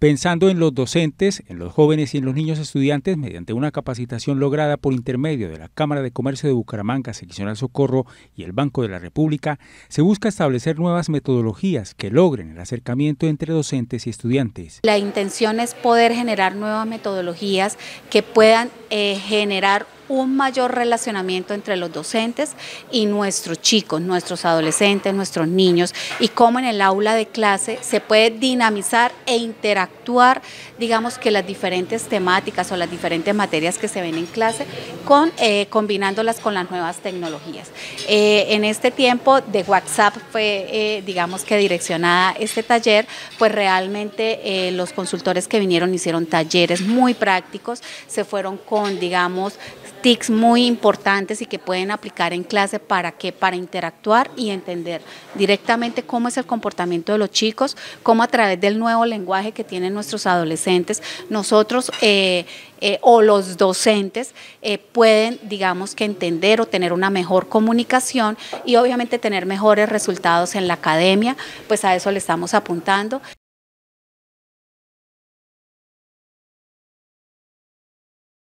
pensando en los docentes, en los jóvenes y en los niños estudiantes mediante una capacitación lograda por intermedio de la Cámara de Comercio de Bucaramanga, al Socorro y el Banco de la República, se busca establecer nuevas metodologías que logren el acercamiento entre docentes y estudiantes. La intención es poder generar nuevas metodologías que puedan eh, generar un mayor relacionamiento entre los docentes y nuestros chicos, nuestros adolescentes, nuestros niños y cómo en el aula de clase se puede dinamizar e interactuar, digamos que las diferentes temáticas o las diferentes materias que se ven en clase, con, eh, combinándolas con las nuevas tecnologías. Eh, en este tiempo de WhatsApp fue, eh, digamos que direccionada este taller, pues realmente los consultores que vinieron hicieron talleres muy prácticos, se fueron con, digamos, tics muy importantes y que pueden aplicar en clase para que para interactuar y entender directamente cómo es el comportamiento de los chicos, cómo a través del nuevo lenguaje que tienen nuestros adolescentes, nosotros eh, eh, o los docentes eh, pueden, digamos, que entender o tener una mejor comunicación y obviamente tener mejores resultados en la academia, pues a eso le estamos apuntando.